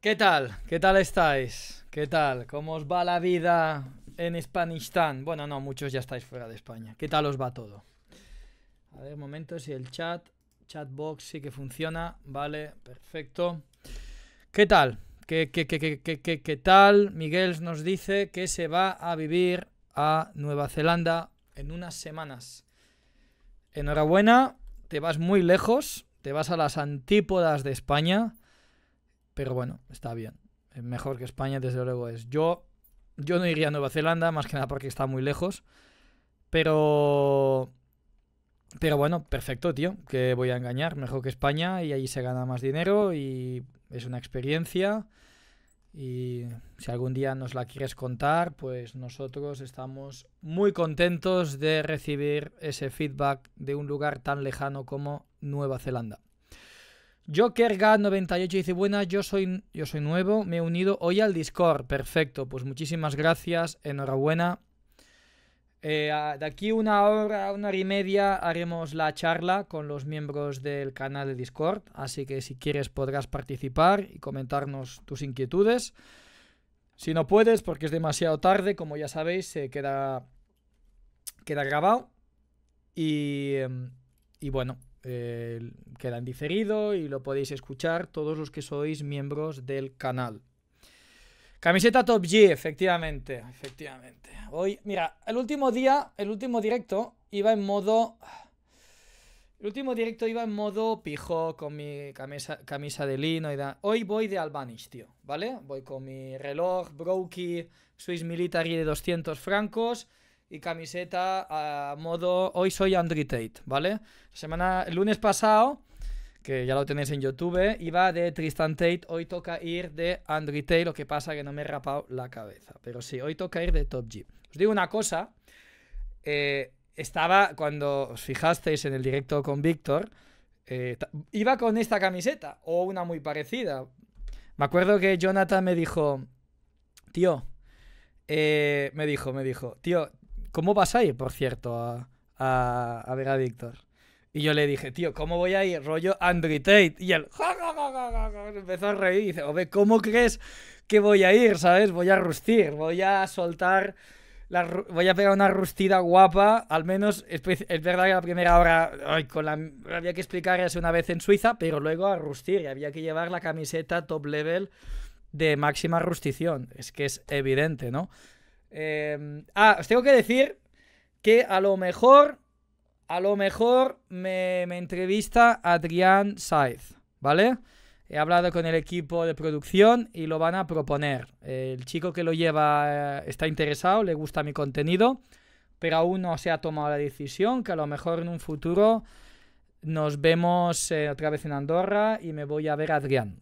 ¿Qué tal? ¿Qué tal estáis? ¿Qué tal? ¿Cómo os va la vida en Hispanistán? Bueno, no, muchos ya estáis fuera de España. ¿Qué tal os va todo? A ver, un momento, si el chat, chatbox sí que funciona. Vale, perfecto. ¿Qué tal? ¿Qué, qué, qué, qué, qué tal? Miguel nos dice que se va a vivir a Nueva Zelanda en unas semanas. Enhorabuena, te vas muy lejos, te vas a las antípodas de España pero bueno, está bien. Eh, mejor que España, desde luego es. Yo, yo no iría a Nueva Zelanda, más que nada porque está muy lejos. Pero. Pero bueno, perfecto, tío. Que voy a engañar. Mejor que España y ahí se gana más dinero y es una experiencia. Y si algún día nos la quieres contar, pues nosotros estamos muy contentos de recibir ese feedback de un lugar tan lejano como Nueva Zelanda. JokerGat98 dice, buenas, yo soy, yo soy nuevo, me he unido hoy al Discord. Perfecto, pues muchísimas gracias, enhorabuena. Eh, de aquí una hora, una hora y media haremos la charla con los miembros del canal de Discord, así que si quieres podrás participar y comentarnos tus inquietudes. Si no puedes, porque es demasiado tarde, como ya sabéis, se queda, queda grabado. Y, em, y bueno, que queda en diferido y lo podéis escuchar todos los que sois miembros del canal. Camiseta Top G, efectivamente, efectivamente. Hoy, mira, el último día, el último directo iba en modo... El último directo iba en modo pijo con mi camisa, camisa de lino y Hoy voy de Albanish, tío, ¿vale? Voy con mi reloj, Brokey, Swiss Military de 200 francos y camiseta a modo hoy soy Andri Tate, ¿vale? semana, el lunes pasado, que ya lo tenéis en YouTube, iba de Tristan Tate, hoy toca ir de Andri Tate, lo que pasa que no me he rapado la cabeza, pero sí, hoy toca ir de Top G. Os digo una cosa, eh, estaba, cuando os fijasteis en el directo con Víctor, eh, iba con esta camiseta, o una muy parecida. Me acuerdo que Jonathan me dijo, tío, eh, me dijo, me dijo, tío, ¿cómo vas a ir, por cierto, a, ver a Víctor? Y yo le dije, tío, ¿cómo voy a ir? Rollo Andrew Tate. Y él ja, ja, empezó a reír y dice, Ove, ¿cómo crees que voy a ir? ¿Sabes? Voy a rustir, voy a soltar, la voy a pegar una rustida guapa. Al menos es, verdad que la primera hora con la, había que explicar eso una vez en Suiza, pero luego a rustir y había que llevar la camiseta top level de máxima rustición. Es que es evidente, ¿no? Em, ah, os tengo que decir que a lo mejor, a lo mejor me, entrevista Adrián Saez, ¿vale? He hablado con el equipo de producción y lo van a proponer. El chico que lo lleva eh, está interesado, le gusta mi contenido, pero aún no se ha tomado la decisión, que a lo mejor en un futuro nos vemos eh, otra vez en Andorra y me voy a ver a Adrián.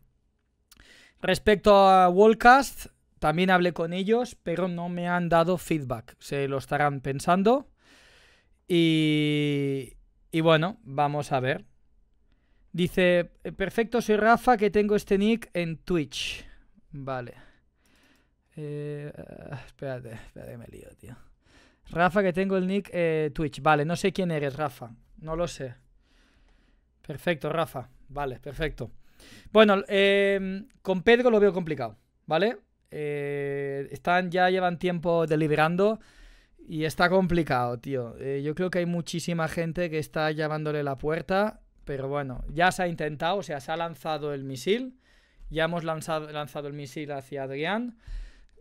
Respecto a Wallcast, también hablé con ellos, pero no me han dado feedback. Se lo estarán pensando. Y, y bueno, vamos a ver. Dice, eh, perfecto, soy Rafa, que tengo este nick en Twitch. Vale. Eh, ah, espérate, espérate me lío, tío. Rafa, que tengo el nick en eh, Twitch. Vale, no sé quién eres, Rafa. No lo sé. Perfecto, Rafa. Vale, perfecto. Bueno, con Pedro lo veo complicado, ¿vale? Eh, están, ya llevan tiempo deliberando y está complicado, tío. Eh, yo creo que hay muchísima gente que está llamándole la puerta, pero bueno, ya se ha intentado, o sea, se ha lanzado el misil. Ya hemos lanzado, lanzado el misil hacia Adrián.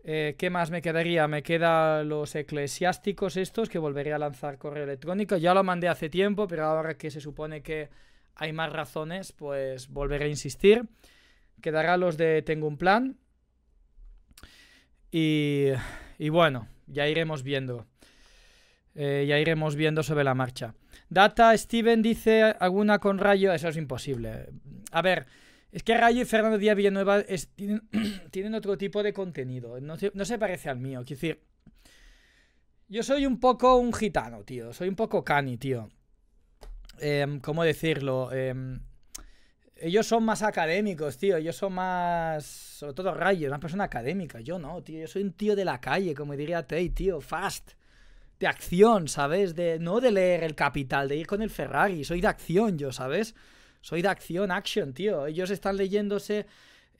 Eh, ¿Qué más me quedaría? Me quedan los eclesiásticos estos que volvería a lanzar correo electrónico. Ya lo mandé hace tiempo, pero ahora que se supone que hay más razones, pues volveré a insistir. Quedará los de Tengo un plan, y, y bueno, ya iremos viendo. Eh, ya iremos viendo sobre la marcha. Data, Steven dice alguna con Rayo. Eso es imposible. A ver, es que Rayo y Fernando Díaz Villanueva tienen, otro tipo de contenido. No, se parece al mío. Quiero decir, yo soy un poco un gitano, tío. Soy un poco cani, tío. Em, ¿Cómo decirlo? Em, ellos son más académicos, tío. Ellos son más. Sobre todo Rayo, una persona académica. Yo no, tío. Yo soy un tío de la calle, como diría Tate. tío. Fast. De acción, ¿sabes? De, no de leer el Capital, de ir con el Ferrari. Soy de acción, yo, ¿sabes? Soy de acción, action, tío. Ellos están leyéndose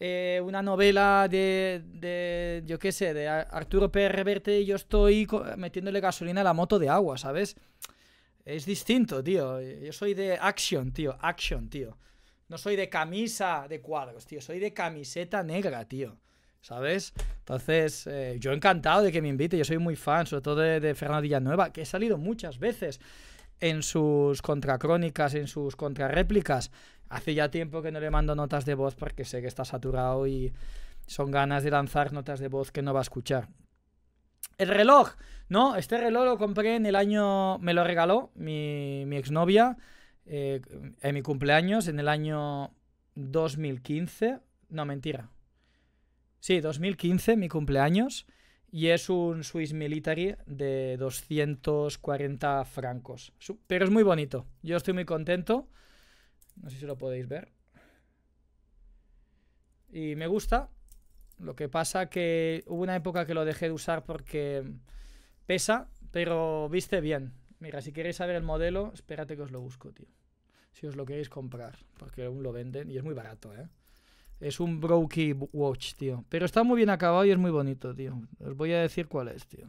eh, una novela de, Yo qué sé, de Arturo Pérez Reverte. yo estoy metiéndole gasolina a la moto de agua, ¿sabes? Es distinto, tío. Yo soy de acción tío. Action, tío. No soy de camisa de cuadros, tío. Soy de camiseta negra, tío. ¿Sabes? Entonces, eh, yo encantado de que me invite. Yo soy muy fan, sobre todo de, de Fernando Villanueva, que he salido muchas veces en sus contracrónicas, en sus contrarréplicas. Hace ya tiempo que no le mando notas de voz porque sé que está saturado y son ganas de lanzar notas de voz que no va a escuchar. El reloj, ¿no? Este reloj lo compré en el año, me lo regaló mi, mi exnovia eh, en mi cumpleaños, en el año 2015. No, mentira. Sí, 2015, mi cumpleaños. Y es un Swiss Military de 240 francos. Pero es muy bonito. Yo estoy muy contento. No sé si lo podéis ver. Y me gusta. Lo que pasa que hubo una época que lo dejé de usar porque pesa, pero viste bien. Mira, si queréis saber el modelo, espérate que os lo busco, tío si os lo queréis comprar, porque aún lo venden y es muy barato, ¿eh? Es un Brokey Watch, tío. Pero está muy bien acabado y es muy bonito, tío. Os voy a decir cuál es, tío.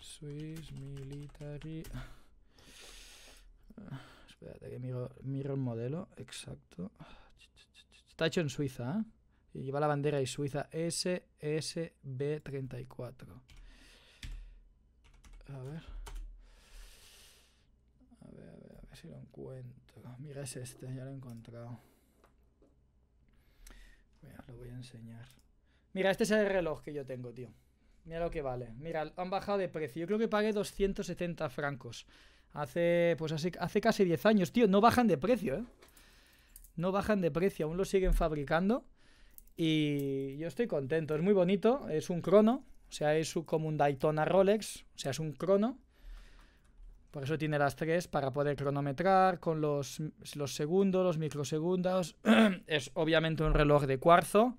Swiss Military... Ah, espérate que miro, el modelo. Exacto. Está hecho en Suiza, ¿eh? Y lleva la bandera y Suiza SSB34. A ver ver si lo encuentro. Mira, es este, ya lo he encontrado. lo voy a enseñar. Mira, este es el reloj que yo tengo, tío. Mira lo que vale. Mira, han bajado de precio. Yo creo que pagué 270 francos. Hace, pues hace, hace casi 10 años, tío. No bajan de precio, ¿eh? No bajan de precio. Aún lo siguen fabricando. Y yo estoy contento. Es muy bonito. Es un crono. O sea, es como un Daytona Rolex. O sea, es un crono. Por eso tiene las tres para poder cronometrar con los, los segundos, los microsegundos. es obviamente un reloj de cuarzo,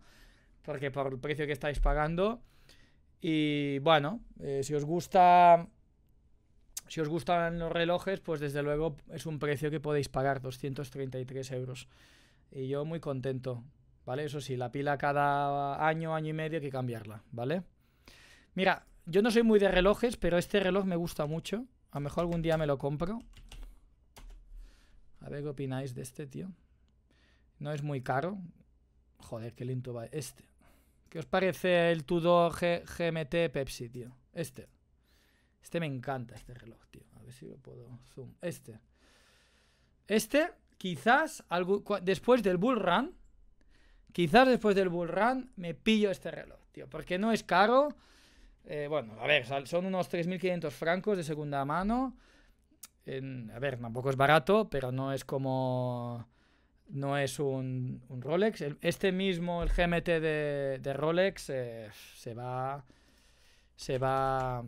porque por el precio que estáis pagando. Y bueno, eh, si os gusta. Si os gustan los relojes, pues desde luego es un precio que podéis pagar, 233 euros. Y yo muy contento, ¿vale? Eso sí, la pila cada año, año y medio hay que cambiarla, ¿vale? Mira, yo no soy muy de relojes, pero este reloj me gusta mucho. A lo mejor algún día me lo compro. A ver qué opináis de este, tío. No es muy caro. Joder, qué lento va este. ¿Qué os parece el Tudor GMT Pepsi, tío? Este. Este me encanta, este reloj, tío. A ver si lo puedo zoom. Este. Este, quizás, después del Bull Run, quizás después del Bull me pillo este reloj, tío. Porque no es caro. Eh, bueno, a ver, son unos 3.500 francos de segunda mano. a ver, tampoco es barato, pero no es como... No es un, Rolex. este mismo, el GMT de, Rolex, eh, se va... Se va...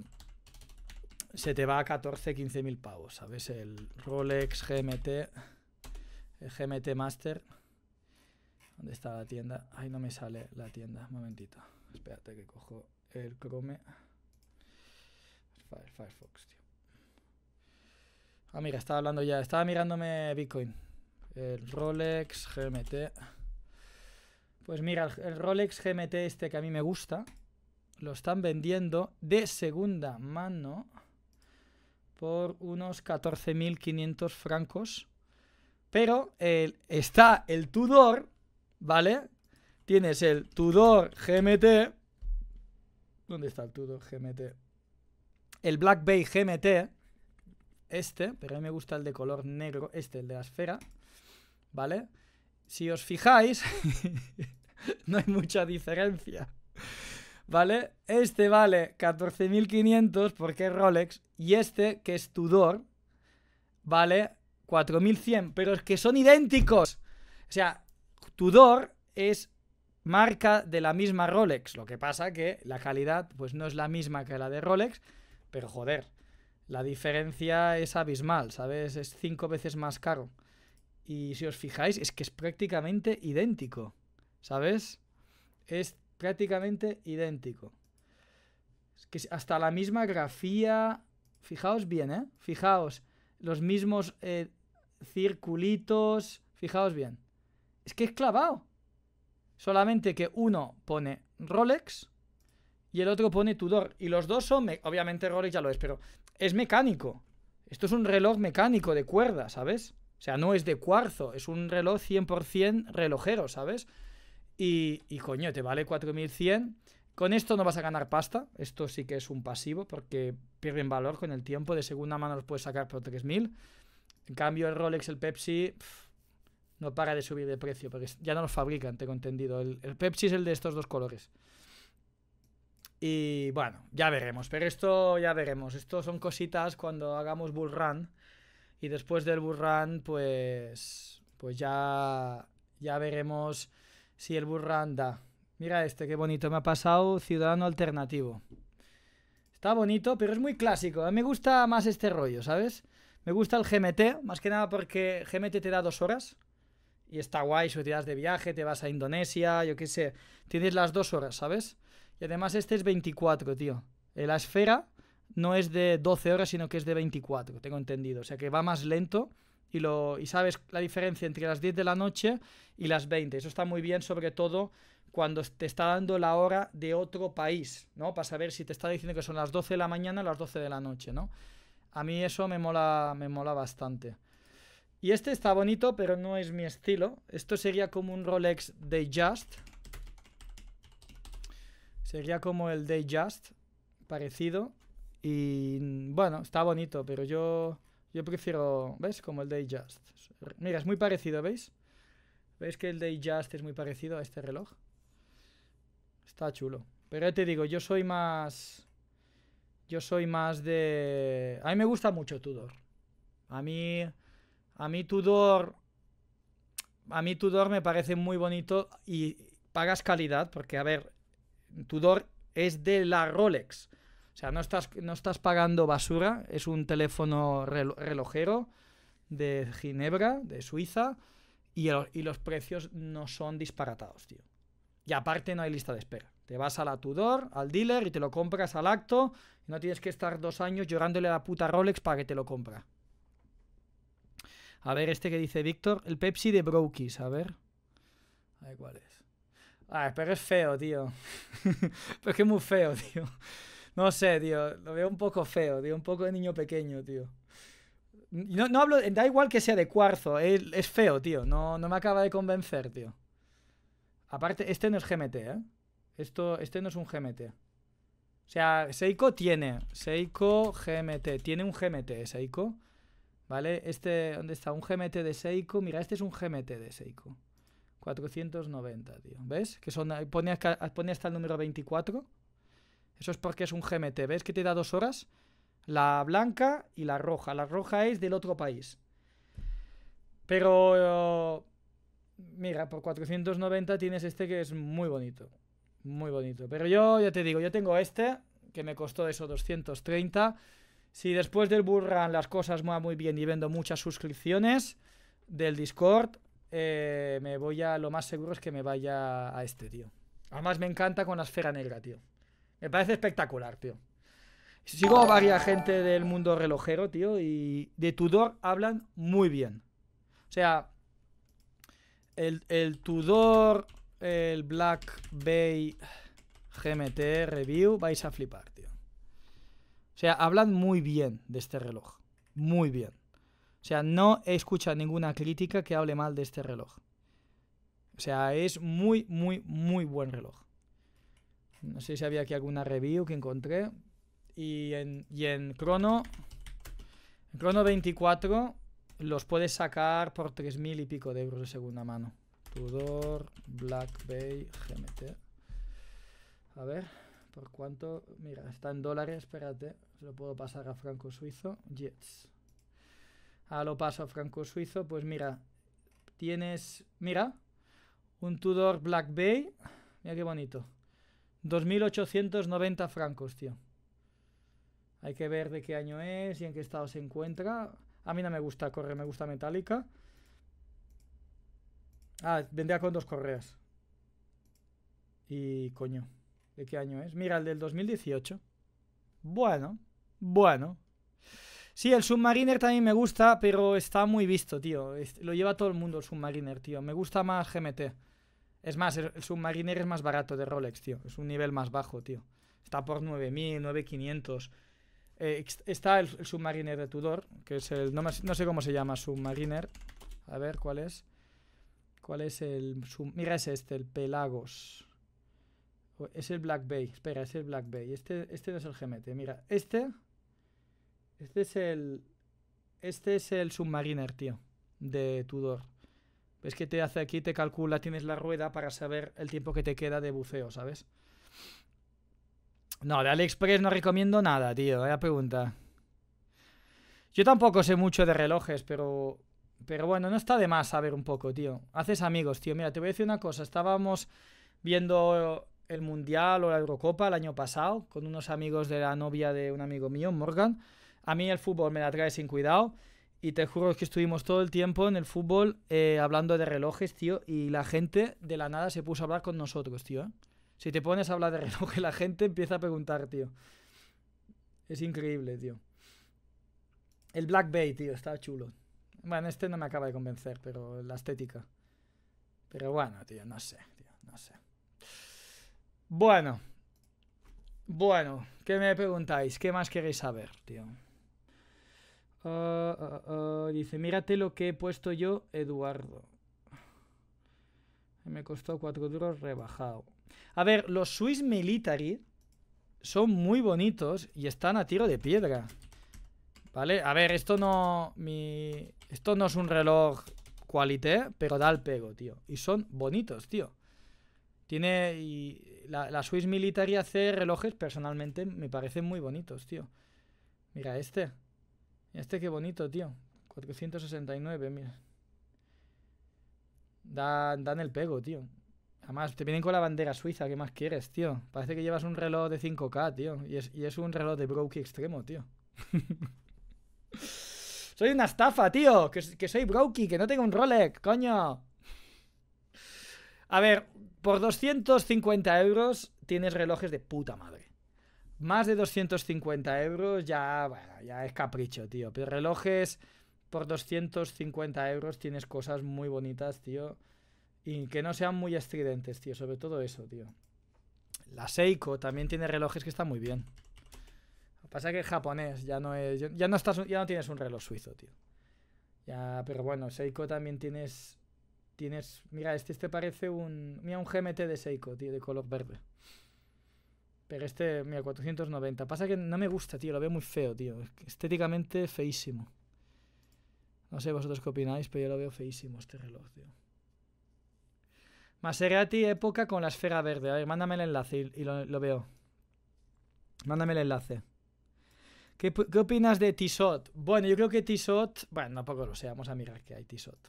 Se te va a 14, 15 mil pavos, ¿sabes? El Rolex GMT... El GMT Master. ¿Dónde está la tienda? Ahí no me sale la tienda. Un momentito. Espérate que cojo el Chrome Firefox, tío. Ah, mira, estaba hablando ya, estaba mirándome Bitcoin. El Rolex GMT. Pues mira, el Rolex GMT este que a mí me gusta, lo están vendiendo de segunda mano por unos 14.500 francos. Pero está el Tudor, ¿vale? Tienes el Tudor GMT ¿Dónde está el Tudor GMT. El Black Bay GMT, este, pero a mí me gusta el de color negro, este, el de la esfera, ¿vale? Si os fijáis, no hay mucha diferencia, ¿vale? Este vale 14.500 porque es Rolex y este, que es Tudor, vale 4.100, pero es que son idénticos. O sea, Tudor es marca de la misma Rolex. Lo que pasa que la calidad pues no es la misma que la de Rolex, pero joder, la diferencia es abismal, ¿sabes? Es cinco veces más caro. Y si os fijáis, es que es prácticamente idéntico, ¿sabes? Es prácticamente idéntico. Es que hasta la misma grafía, fijaos bien, ¿eh? Fijaos, los mismos eh, circulitos, fijaos bien. Es que es clavado. Solamente que uno pone Rolex y el otro pone Tudor. Y los dos son, obviamente Rolex ya lo es, pero es mecánico. Esto es un reloj mecánico de cuerda, ¿sabes? O sea, no es de cuarzo, es un reloj 100% relojero, ¿sabes? Y, coño, te vale 4100. Con esto no vas a ganar pasta. Esto sí que es un pasivo porque pierden valor con el tiempo. De segunda mano los puedes sacar por 3000. En cambio, el Rolex, el Pepsi no para de subir de precio, porque ya no lo fabrican, tengo entendido. El, Pepsi es el de estos dos colores. Y bueno, ya veremos, pero esto ya veremos. Esto son cositas cuando hagamos Bull Run. Y después del Bull pues, pues ya, ya veremos si el Bull da. Mira este, qué bonito me ha pasado, Ciudadano Alternativo. Está bonito, pero es muy clásico. A mí me gusta más este rollo, ¿sabes? Me gusta el GMT, más que nada porque GMT te da dos horas. Y está guay, si te das de viaje, te vas a Indonesia, yo qué sé. Tienes las dos horas, ¿sabes? Y además este es 24, tío. Eh, la esfera no es de 12 horas, sino que es de 24, tengo entendido. O sea que va más lento y, lo, y sabes la diferencia entre las 10 de la noche y las 20. Eso está muy bien, sobre todo cuando te está dando la hora de otro país, ¿no? Para saber si te está diciendo que son las 12 de la mañana o las 12 de la noche, ¿no? A mí eso me mola, me mola bastante. Y este está bonito, pero no es mi estilo. Esto sería como un Rolex Dayjust. Sería como el Dayjust, parecido. Y bueno, está bonito, pero yo, yo prefiero, ¿ves? Como el Dayjust. Mira, es muy parecido, ¿veis? ¿Veis que el Dayjust es muy parecido a este reloj? Está chulo. Pero te digo, yo soy más... Yo soy más de... A mí me gusta mucho Tudor. A mí a mí Tudor. A Tudor me parece muy bonito y pagas calidad, porque, a ver, Tudor es de la Rolex. O sea, no estás, no estás pagando basura, es un teléfono relojero de Ginebra, de Suiza, y, y, los precios no son disparatados, tío. Y aparte no hay lista de espera. Te vas a la Tudor, al dealer, y te lo compras al acto, y no tienes que estar dos años llorándole a la puta Rolex para que te lo compra. A ver, este que dice Víctor, el Pepsi de Brokis, a ver. A ver cuál es. ver, pero es feo, tío. pero es que es muy feo, tío. No sé, tío. Lo veo un poco feo, tío. Un poco de niño pequeño, tío. No, no hablo, da igual que sea de cuarzo, es, es feo, tío. No, no me acaba de convencer, tío. Aparte, este no es GMT, ¿eh? Esto, este no es un GMT. O sea, Seiko tiene. Seiko GMT. Tiene un GMT, ¿eh, Seiko. ¿Vale? Este, ¿dónde está? Un GMT de Seiko. Mira, este es un GMT de Seiko. 490, tío. ¿Ves? Que son, eh, pone, pone hasta el número 24. Eso es porque es un GMT. ¿Ves que te da dos horas? La blanca y la roja. La roja es del otro país. Pero... Mira, por 490 tienes este que es muy bonito. Muy bonito. Pero yo ya te digo, yo tengo este, que me costó eso 230. Si después del Burran las cosas van muy bien y vendo muchas suscripciones del Discord, eh, me voy a. Lo más seguro es que me vaya a este, tío. Además, me encanta con la esfera negra, tío. Me parece espectacular, tío. Sigo a varias gente del mundo relojero, tío, y de Tudor hablan muy bien. O sea, el, el Tudor, el Black Bay GMT Review, vais a flipar, tío. O sea, hablan muy bien de este reloj. Muy bien. O sea, no he escuchado ninguna crítica que hable mal de este reloj. O sea, es muy, muy, muy buen reloj. No sé si había aquí alguna review que encontré. Y en, y Crono. Crono 24 los puedes sacar por 3.000 y pico de euros de segunda mano. Tudor, Black Bay, GMT. A ver. ¿Por cuánto? Mira, está en dólares, espérate. Se lo puedo pasar a franco suizo. Jets. Ah lo paso a franco suizo. Pues mira, tienes... Mira, un Tudor Black Bay. Mira qué bonito. 2.890 francos, tío. Hay que ver de qué año es y en qué estado se encuentra. A mí no me gusta correr, me gusta metálica. Ah, vendría con dos correas. Y coño. ¿De qué año es? Mira, el del 2018. Bueno, bueno. Sí, el Submariner también me gusta, pero está muy visto, tío. Este, lo lleva todo el mundo el Submariner, tío. Me gusta más GMT. Es más, el Submariner es más barato de Rolex, tío. Es un nivel más bajo, tío. Está por 9.000, 9.500. Eh, está el, Submariner de Tudor, que es el... No, sé cómo se llama Submariner. A ver, ¿cuál es? ¿Cuál es el... mira, es este, el Pelagos. Es el Black Bay. Espera, es el Black Bay. Este, este no es el GMT. Mira, este. Este es el. Este es el Submariner, tío. De Tudor. Es que te hace aquí, te calcula, tienes la rueda para saber el tiempo que te queda de buceo, ¿sabes? No, de AliExpress no recomiendo nada, tío. La pregunta. Yo tampoco sé mucho de relojes, pero. Pero bueno, no está de más saber un poco, tío. Haces amigos, tío. Mira, te voy a decir una cosa. Estábamos viendo el Mundial o la Eurocopa el año pasado con unos amigos de la novia de un amigo mío, Morgan. A mí el fútbol me la trae sin cuidado. Y te juro que estuvimos todo el tiempo en el fútbol eh, hablando de relojes, tío. Y la gente de la nada se puso a hablar con nosotros, tío. ¿eh? Si te pones a hablar de relojes, la gente empieza a preguntar, tío. Es increíble, tío. El Black Bay, tío, está chulo. Bueno, este no me acaba de convencer, pero la estética. Pero bueno, tío, no sé, tío, no sé. Bueno. Bueno, ¿qué me preguntáis? ¿Qué más queréis saber, tío? Ah, ah, ah, dice, mírate lo que he puesto yo, Eduardo. Me costó 4 duros rebajado. A ver, los Swiss Military son muy bonitos y están a tiro de piedra. ¿Vale? A ver, esto no... Esto no es un reloj cualité, pero da el pego, tío. Y son bonitos, tío. Tiene. la, la Swiss Military hace relojes, personalmente me parecen muy bonitos, tío. Mira, este. Este qué bonito, tío. 469, mira. Dan, dan el pego, tío. Además, te vienen con la bandera suiza, ¿qué más quieres, tío? Parece que llevas un reloj de 5K, tío. Y es, un reloj de Brokey extremo, tío. soy una estafa, tío. Que, que soy Brokey, que no tengo un Rolex, coño. A ver, por 250 euros tienes relojes de puta madre. Más de 250 euros ya, ya es capricho, tío. Pero relojes por 250 euros tienes cosas muy bonitas, tío. Y que no sean muy estridentes, tío. Sobre todo eso, tío. La Seiko también tiene relojes que están muy bien. Lo que pasa es que es japonés. Ya no, es, ya, no estás, ya no tienes un reloj suizo, tío. Ya, pero bueno, Seiko también tienes Tienes, mira, este, este parece un, mira, un GMT de Seiko, tío, de color verde. Pero este, mira, 490. Pasa que no me gusta, tío, lo veo muy feo, tío. Estéticamente feísimo. No sé vosotros qué opináis, pero yo lo veo feísimo este reloj, tío. Maserati época con la esfera verde. A ver, mándame el enlace y, lo, veo. Mándame el enlace. ¿Qué, qué opinas de Tissot? Bueno, yo creo que Tissot... Bueno, tampoco lo sé. Vamos a mirar qué hay Tissot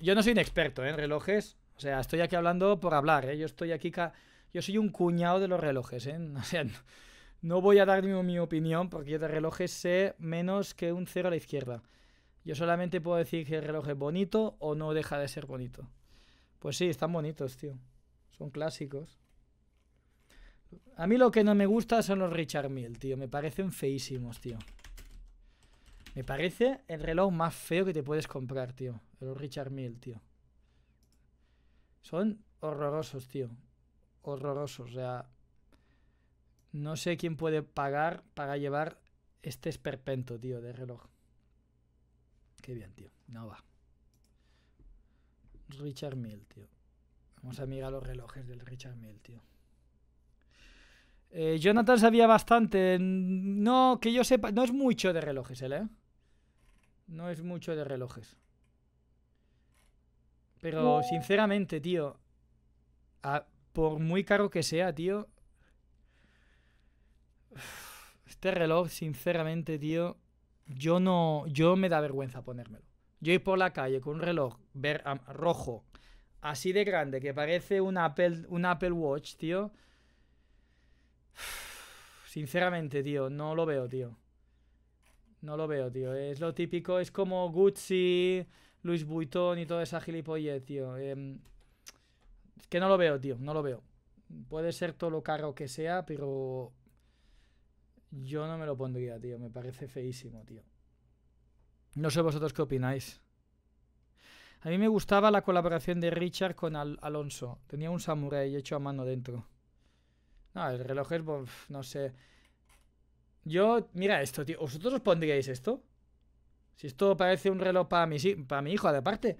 yo no soy un experto ¿eh? en relojes. O sea, estoy aquí hablando por hablar. ¿eh? Yo estoy aquí. Yo soy un cuñado de los relojes. ¿eh? O sea, no, voy a dar mi, mi, opinión porque yo de relojes sé menos que un cero a la izquierda. Yo solamente puedo decir que el reloj es bonito o no deja de ser bonito. Pues sí, están bonitos, tío. Son clásicos. A mí lo que no me gusta son los Richard Mille, tío. Me parecen feísimos, tío. Me parece el reloj más feo que te puedes comprar, tío. El Richard Mill, tío. Son horrorosos, tío. Horrorosos. O sea, no sé quién puede pagar para llevar este esperpento, tío, de reloj. Qué bien, tío. No va. Richard Mill, tío. Vamos a mirar los relojes del Richard Mill, tío. Eh, Jonathan sabía bastante. No, que yo sepa. No es mucho de relojes él, ¿eh? No es mucho de relojes. Pero sinceramente, tío, por muy caro que sea, tío, este reloj, sinceramente, tío, yo no, yo me da vergüenza ponérmelo. Yo ir por la calle con un reloj ver, rojo, así de grande, que parece un Apple, un Apple Watch, tío. Sinceramente, tío, no lo veo, tío. No lo veo, tío. Es lo típico. Es como Gucci, Luis Vuitton y toda esa gilipollez, tío. Em, es que no lo veo, tío. No lo veo. Puede ser todo lo caro que sea, pero yo no me lo pondría, tío. Me parece feísimo, tío. No sé vosotros qué opináis. A mí me gustaba la colaboración de Richard con Alonso. Tenía un samurái hecho a mano dentro. No, el reloj es, no sé. Yo, mira esto, tío. ¿Vosotros os pondríais esto? Si esto parece un reloj para mi, para mi hijo, aparte.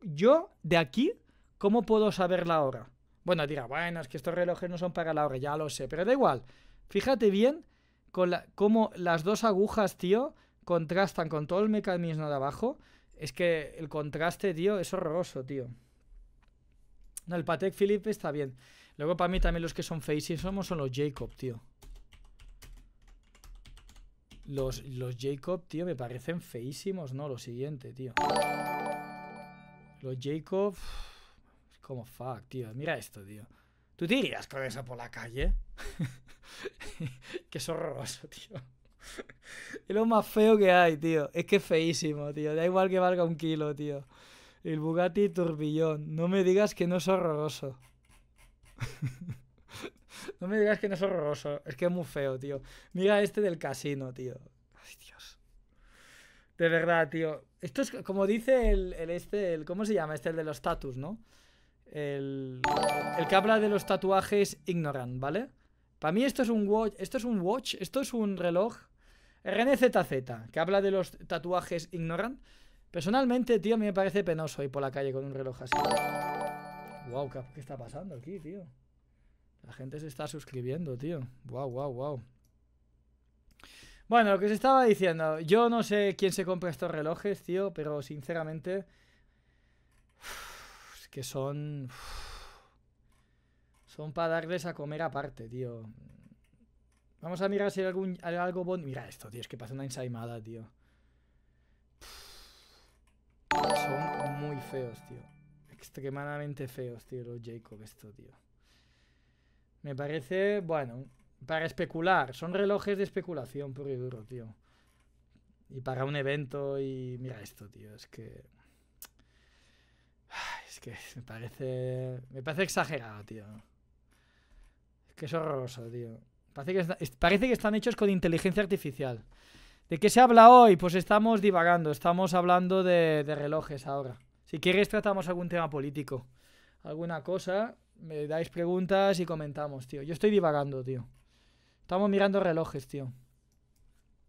Yo, de aquí, ¿cómo puedo saber la hora? Bueno, dirá, bueno, es que estos relojes no son para la hora, ya lo sé, pero da igual. Fíjate bien con la, cómo las dos agujas, tío, contrastan con todo el mecanismo de abajo. Es que el contraste, tío, es horroroso, tío. No, el Patek Philippe está bien. Luego, para mí, también los que son facing somos son los Jacob, tío. Los, Jacob, tío, me parecen feísimos, ¿no? Lo siguiente, tío. Los Jacob... Como fuck, tío. Mira esto, tío. ¿Tú te con eso por la calle? que es horroroso, tío. es lo más feo que hay, tío. Es que es feísimo, tío. Da igual que valga un kilo, tío. El Bugatti Turbillón. No me digas que no es horroroso. No me digas que no es horroroso. Es que es muy feo, tío. Mira este del casino, tío. Ay, Dios. De verdad, tío. Esto es como dice el, el este, ¿cómo se llama? Este, el de los tatus, ¿no? El, el que habla de los tatuajes ignorant, ¿vale? Para mí esto es un watch, esto es un watch, esto es un reloj RNZZ, que habla de los tatuajes ignorant. Personalmente, tío, me parece penoso ir por la calle con un reloj así. Wow, ¿qué está pasando aquí, tío? La gente se está suscribiendo, tío. Wow, wow, wow. Bueno, lo que os estaba diciendo, yo no sé quién se compra estos relojes, tío, pero sinceramente es que son son para darles a comer aparte, tío. Vamos a mirar si hay algún algo bonito Mira esto, tío, es que pasa una ensaimada, tío. Son muy feos, tío. Extremadamente feos, tío, los Jacob esto, tío. Me parece, bueno, para especular. Son relojes de especulación puro y duro, tío. Y para un evento y... Mira esto, tío. Es que... Es que me parece... Me parece exagerado, tío. Es que es horroroso, tío. Parece que, parece que están hechos con inteligencia artificial. ¿De qué se habla hoy? Pues estamos divagando. Estamos hablando de, de relojes ahora. Si quieres tratamos algún tema político. Alguna cosa me dais preguntas y comentamos, tío. Yo estoy divagando, tío. Estamos mirando relojes, tío.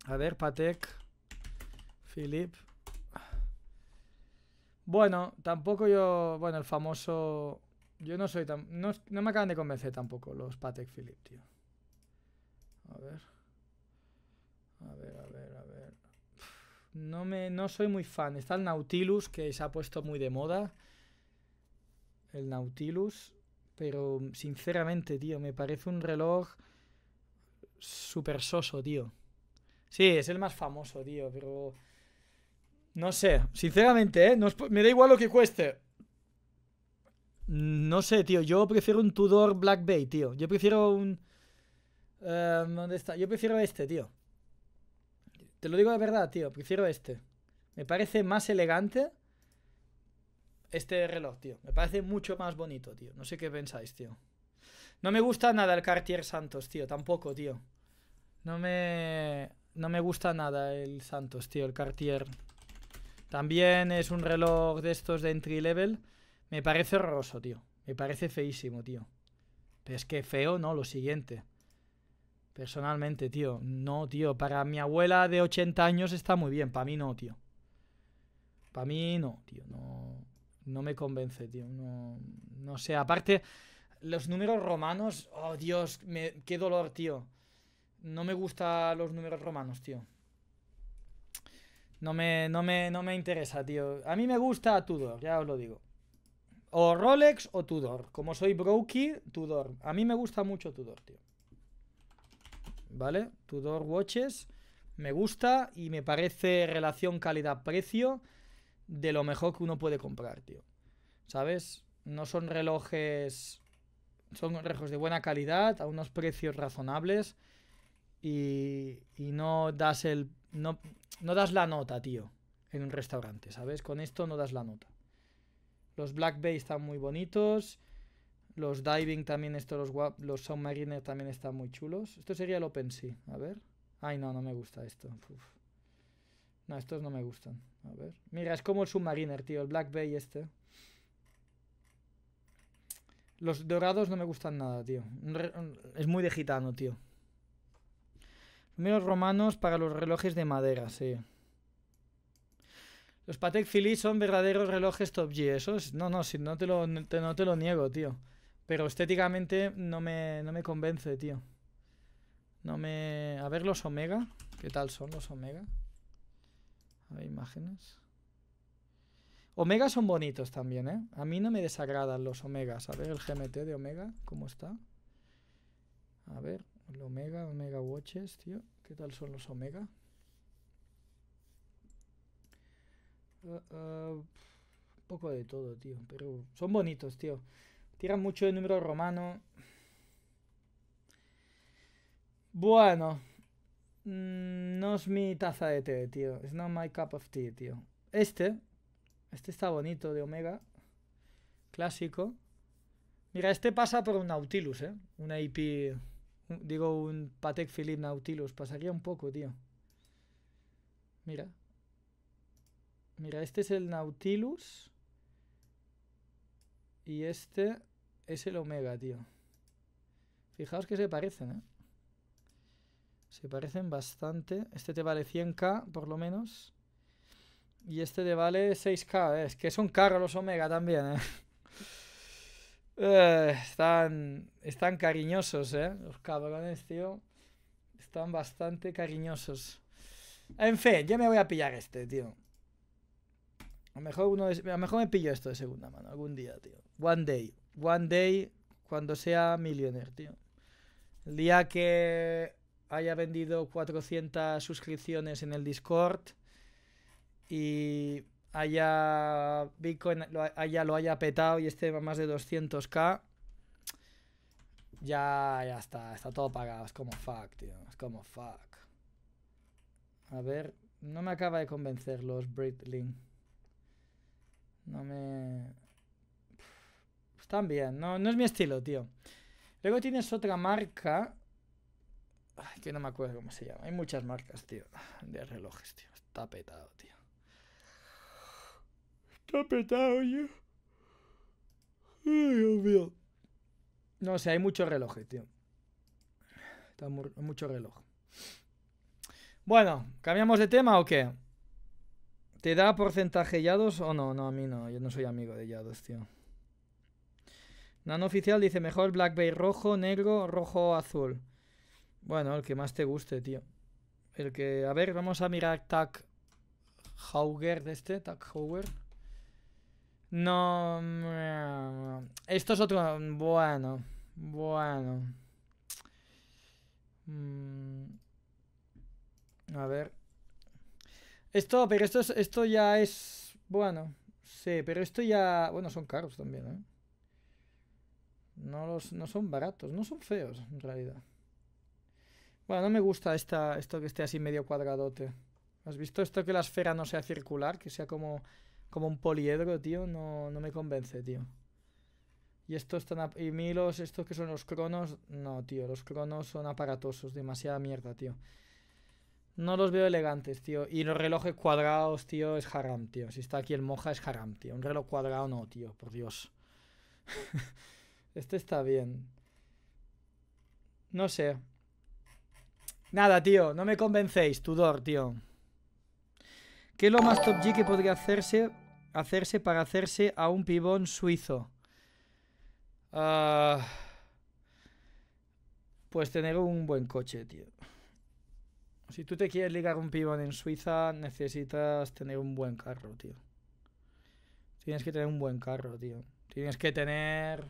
A ver, Patek. Philip. Bueno, tampoco yo. Bueno, el famoso. Yo no soy tan. No, me acaban de convencer tampoco los Patek Philip, tío. A ver. A ver, a ver, a ver. No me. No soy muy fan. Está el Nautilus, que se ha puesto muy de moda. El Nautilus. Pero sinceramente, tío, me parece un reloj supersoso soso, tío. Sí, es el más famoso, tío, pero... No sé, sinceramente, ¿eh? No Me da igual lo que cueste. No sé, tío, yo prefiero un Tudor Black Bay, tío. Yo prefiero un... Em, ¿Dónde está? Yo prefiero este, tío. Te lo digo de verdad, tío, prefiero este. Me parece más elegante este reloj, tío. Me parece mucho más bonito, tío. No sé qué pensáis, tío. No me gusta nada el Cartier Santos, tío. Tampoco, tío. No me... No me gusta nada el Santos, tío. El Cartier. También es un reloj de estos de entry level. Me parece horroroso, tío. Me parece feísimo, tío. Pero es que feo, ¿no? Lo siguiente. Personalmente, tío. No, tío. Para mi abuela de 80 años está muy bien. Para mí no, tío. Para mí no, tío. No, no me convence, tío. No, sé. Aparte, los números romanos. Oh, Dios, qué dolor, tío. No me gustan los números romanos, tío. No me, no me, no me interesa, tío. A mí me gusta Tudor, ya os lo digo. O Rolex o Tudor. Como soy brokey, Tudor. A mí me gusta mucho Tudor, tío. ¿Vale? Tudor Watches. Me gusta y me parece relación calidad-precio de lo mejor que uno puede comprar, tío. ¿Sabes? No son relojes. Son relojes de buena calidad, a unos precios razonables. Y, y no das el. No, no das la nota, tío. En un restaurante, ¿sabes? Con esto no das la nota. Los Black Bay están muy bonitos. Los Diving también, estos, los, los Submariner también están muy chulos. Esto sería el OpenSea. A ver. Ay, no, no me gusta esto. No, estos no me gustan. Mira, es como el Submariner, tío. El Black Bay este. Los dorados no me gustan nada, tío. Es muy de gitano, tío. Los romanos para los relojes de madera, sí. Los Patek Philippe son verdaderos relojes Top G. Eso no, no, si no te lo, no te lo niego, tío. Pero estéticamente no me, no me convence, tío. No me... A ver los Omega. ¿Qué tal son los Omega? Hay imágenes. omega son bonitos también, ¿eh? A mí no me desagradan los omegas. A ver el GMT de omega, ¿cómo está? A ver, el omega, omega watches, tío. ¿Qué tal son los omega? Ah, ah, un poco de todo, tío. Pero son bonitos, tío. Tiran mucho de número romano. Bueno. Mm, no es mi taza de té, tío. es not my cup of tea, tío. Este. Este está bonito, de Omega. Clásico. Mira, este pasa por un Nautilus, ¿eh? Un IP... digo, un Patek Philippe Nautilus. Pasaría un poco, tío. Mira. Mira, este es el Nautilus. Y este es el Omega, tío. Fijaos que se parecen, ¿eh? Se parecen bastante. Este te vale 100k, por lo menos. Y este te vale 6k. Eh. Es que son caros los Omega también, eh. ¿eh? están, están cariñosos, ¿eh? Los cabrones, tío. Están bastante cariñosos. En fin, yo me voy a pillar este, tío. A lo mejor, uno a lo mejor me pillo esto de segunda mano algún día, tío. One day. One day cuando sea millionaire, tío. El día que haya vendido 400 suscripciones en el Discord y haya Bitcoin lo haya, lo haya petado y esté más de 200k, ya, ya está, está todo pagado. Es como fuck, tío. Es como fuck. A ver, no me acaba de convencer los Britling. No me. Están bien, no, no es mi estilo, tío. Luego tienes otra marca Ay, que no me acuerdo cómo se llama. Hay muchas marcas, tío, de relojes, tío. Está petado, tío. Está petado, tío. Ay, Dios mío. No sé, hay muchos relojes, eh, tío. Está mucho reloj. Bueno, ¿cambiamos de tema o qué? ¿Te da porcentaje Yados o no? No, a mí no. Yo no soy amigo de Yados, tío. Nano oficial dice mejor Black Bay rojo, negro, rojo, azul. Bueno, el que más te guste, tío. El que... A ver, vamos a mirar Tac Hauger de este, Tac Hauger. No... Mm, esto es otro... Bueno. Bueno. Mm, a ver. Esto, pero esto, esto ya es... Bueno. Sí, pero esto ya... Bueno, son caros también, ¿eh? No, no son baratos, no son feos en realidad. Bueno, no me gusta esta, esto que esté así medio cuadradote. ¿Has visto esto que la esfera no sea circular? Que sea como, como un poliedro, tío. No, no me convence, tío. Y estos tan... Y estos que son los cronos... No, tío. Los cronos son aparatosos. Demasiada mierda, tío. No los veo elegantes, tío. Y los relojes cuadrados, tío, es haram, tío. Si está aquí el moja, es haram, tío. Un reloj cuadrado no, tío. Por Dios. este está bien. No sé. Nada, tío, no me convencéis, Tudor, tío. ¿Qué es lo más top G que podría hacerse, hacerse para hacerse a un pibón suizo? Ah, pues tener un buen coche, tío. Si tú te quieres ligar un pibón en Suiza, necesitas tener un buen carro, tío. Tienes que tener un buen carro, tío. Tienes que tener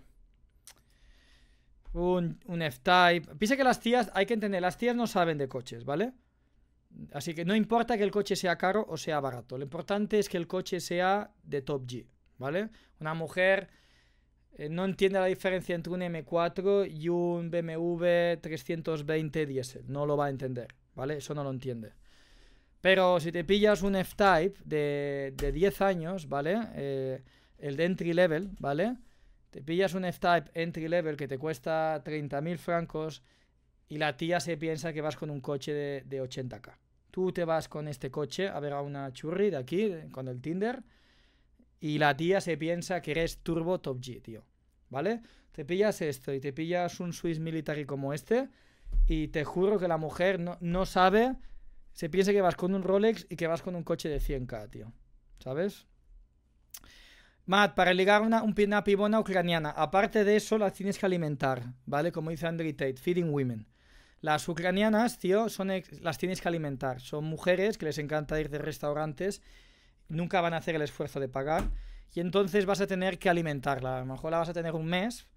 un, F-Type. pise que las tías, hay que entender, las tías no saben de coches, ¿vale? Así que no importa que el coche sea caro o sea barato. Lo importante es que el coche sea de top G, ¿vale? Una mujer eh, no entiende la diferencia entre un M4 y un BMW 320 diésel. No lo va a entender, ¿vale? Eso no lo entiende. Pero si te pillas un F-Type de, de, 10 años, ¿vale? Eh, el de entry level, ¿vale? Te pillas un F-Type entry level que te cuesta 30.000 francos y la tía se piensa que vas con un coche de, 80k. Tú te vas con este coche a ver a una churri de aquí, eh, con el Tinder, y la tía se piensa que eres turbo top G, tío. ¿Vale? Te pillas esto y te pillas un Swiss Military como este, y te juro que la mujer no, no sabe, se piensa que vas con un Rolex y que vas con un coche de 100k, tío. ¿Sabes? Matt, para ligar una, una pibona ucraniana, aparte de eso, las tienes que alimentar, ¿vale? Como dice Andrew Tate, feeding women. Las ucranianas, tío, son las tienes que alimentar. Son mujeres que les encanta ir de restaurantes, nunca van a hacer el esfuerzo de pagar, y entonces vas a tener que alimentarla. A lo mejor la vas a tener un mes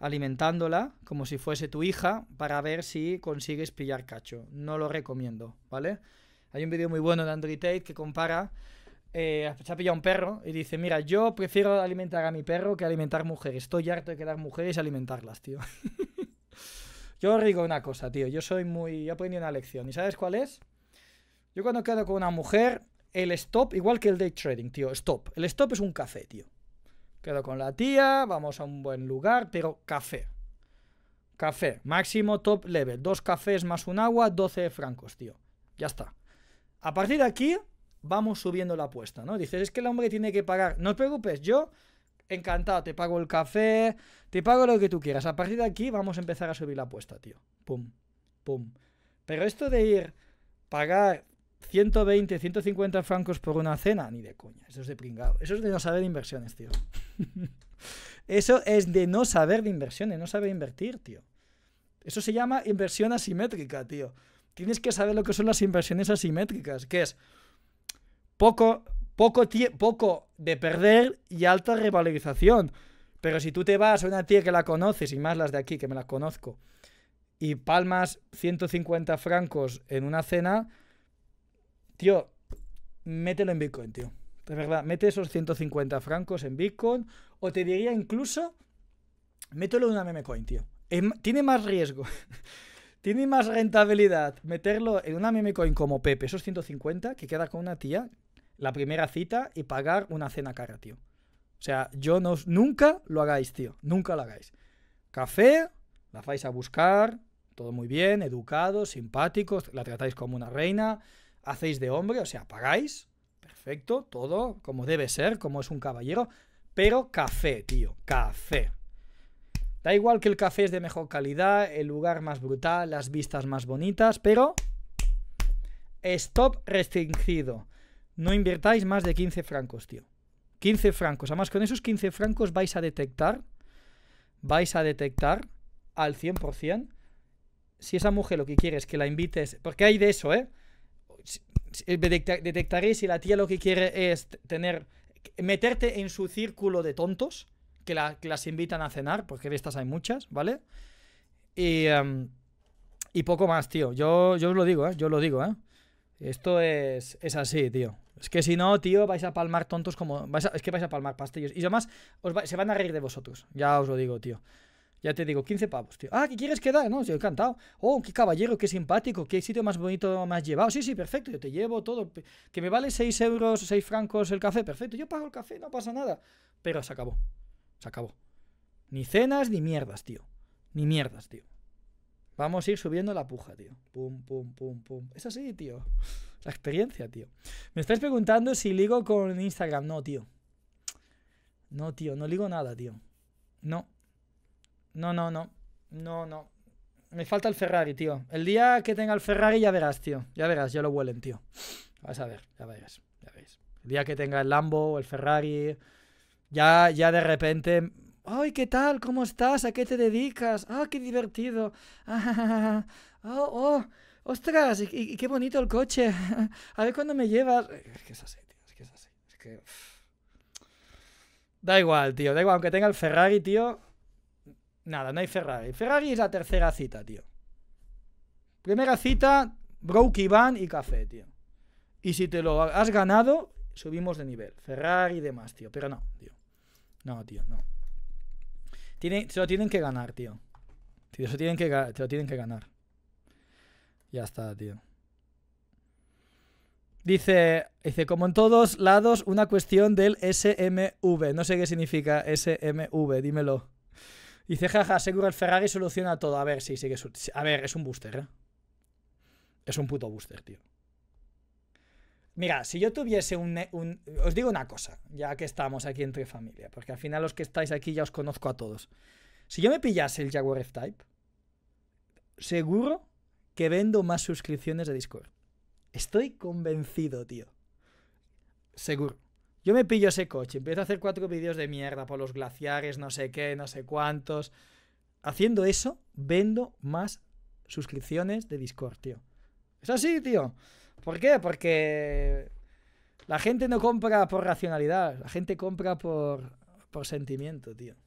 alimentándola como si fuese tu hija para ver si consigues pillar cacho. No lo recomiendo, ¿vale? Hay un vídeo muy bueno de Andrew Tate que compara eh, se ha pillado un perro y dice, mira, yo prefiero alimentar a mi perro que alimentar mujeres. Estoy harto de quedar mujeres y alimentarlas, tío. yo os digo una cosa, tío. Yo soy muy... Yo aprendido una lección. ¿Y sabes cuál es? Yo cuando quedo con una mujer, el stop, igual que el day trading, tío, stop. El stop es un café, tío. Quedo con la tía, vamos a un buen lugar, pero café. Café, máximo top level. Dos cafés más un agua, 12 francos, tío. Ya está. A partir de aquí, vamos subiendo la apuesta, ¿no? Dices, es que el hombre tiene que pagar. No te preocupes, yo encantado, te pago el café, te pago lo que tú quieras. A partir de aquí vamos a empezar a subir la apuesta, tío. Pum, pum. Pero esto de ir pagar 120, 150 francos por una cena, ni de coña. Eso es de pringado. Eso es de no saber de inversiones, tío. Eso es de no saber de inversiones, no saber invertir, tío. Eso se llama inversión asimétrica, tío. Tienes que saber lo que son las inversiones asimétricas, que es poco, poco, poco de perder y alta revalorización. Pero si tú te vas a una tía que la conoces, y más las de aquí que me las conozco, y palmas 150 francos en una cena, tío, mételo en Bitcoin, tío. De verdad, mete esos 150 francos en Bitcoin, o te diría incluso, mételo en una meme tío. tiene más riesgo. tiene más rentabilidad meterlo en una meme coin como Pepe, esos 150, que queda con una tía la primera cita y pagar una cena cara, tío. O sea, yo no, nunca lo hagáis, tío. Nunca lo hagáis. Café, la vais a buscar, todo muy bien, educado Simpático, la tratáis como una reina, hacéis de hombre, o sea, pagáis, perfecto, todo como debe ser, como es un caballero, pero café, tío, café. Da igual que el café es de mejor calidad, el lugar más brutal, las vistas más bonitas, pero stop restringido. No invirtáis más de 15 francos, tío. 15 francos. Además, con esos 15 francos vais a detectar, vais a detectar al 100% si esa mujer lo que quiere es que la invites, porque hay de eso, ¿eh? eh detectaréis si la tía lo que quiere es tener, meterte en su círculo de tontos, que, las invitan a cenar, porque de estas hay muchas, ¿vale? Y, em, poco más, tío. Yo, yo os lo digo, ¿eh? Yo lo digo, ¿eh? Esto es, así, tío. Es que si no, tío, vais a palmar tontos como... es que vais a palmar pastillos. Y además, se van a reír de vosotros. Ya os lo digo, tío. Ya te digo, 15 pavos, tío. Ah, ¿qué quieres quedar? No, he encantado. Oh, qué caballero, qué simpático, qué sitio más bonito me has llevado. Sí, sí, perfecto, yo te llevo todo. Que me vale 6 euros, 6 francos el café, perfecto. Yo pago el café, no pasa nada. Pero se acabó. Se acabó. Ni cenas, ni mierdas, tío. Ni mierdas, tío. Vamos a ir subiendo la puja, tío. Pum, pum, pum, pum. Es así, tío. La experiencia, tío. Me estáis preguntando si ligo con Instagram. No, tío. No, tío. No ligo nada, tío. No. No, no, no. No, no. Me falta el Ferrari, tío. El día que tenga el Ferrari ya verás, tío. Ya verás, ya lo huelen, tío. Vas a ver, ya verás. Ya veréis. El día que tenga el Lambo o el Ferrari. Ya, ya de repente ¡Ay, qué tal! ¿Cómo estás? ¿A qué te dedicas? ¡Ah, qué divertido! Oh, oh, ¡Ostras! Y, qué bonito el coche! A ver cuándo me llevas. Eh, es que es así, tío. Es que es así. Es que. Da igual, tío. Da igual, aunque tenga el Ferrari, tío. Nada, no hay Ferrari. Ferrari es la tercera cita, tío. Primera cita, broke Van y café, tío. Y si te lo has ganado, subimos de nivel. Ferrari y demás, tío. Pero no, tío. No, tío, no se lo tienen que ganar, tío. se, tienen que, lo tienen que ganar. Ya está, tío. Dice, dice, como en todos lados, una cuestión del SMV. No sé qué significa SMV, dímelo. Dice, jaja, seguro el Ferrari soluciona todo. A ver, sí, sí que A ver, es un booster, ¿eh? Es un puto booster, tío. Mira, si yo tuviese un, Os digo una cosa, ya que estamos aquí entre familia, porque al final los que estáis aquí ya os conozco a todos. Si yo me pillase el Jaguar F-Type, seguro que vendo más suscripciones de Discord. Estoy convencido, tío. Seguro. Yo me pillo ese coche, empiezo a hacer cuatro vídeos de mierda por los glaciares, no sé qué, no sé cuántos. Haciendo eso, vendo más suscripciones de Discord, tío. Es así, tío. ¿Por qué? Porque la gente no compra por racionalidad, la gente compra por, por sentimiento, tío.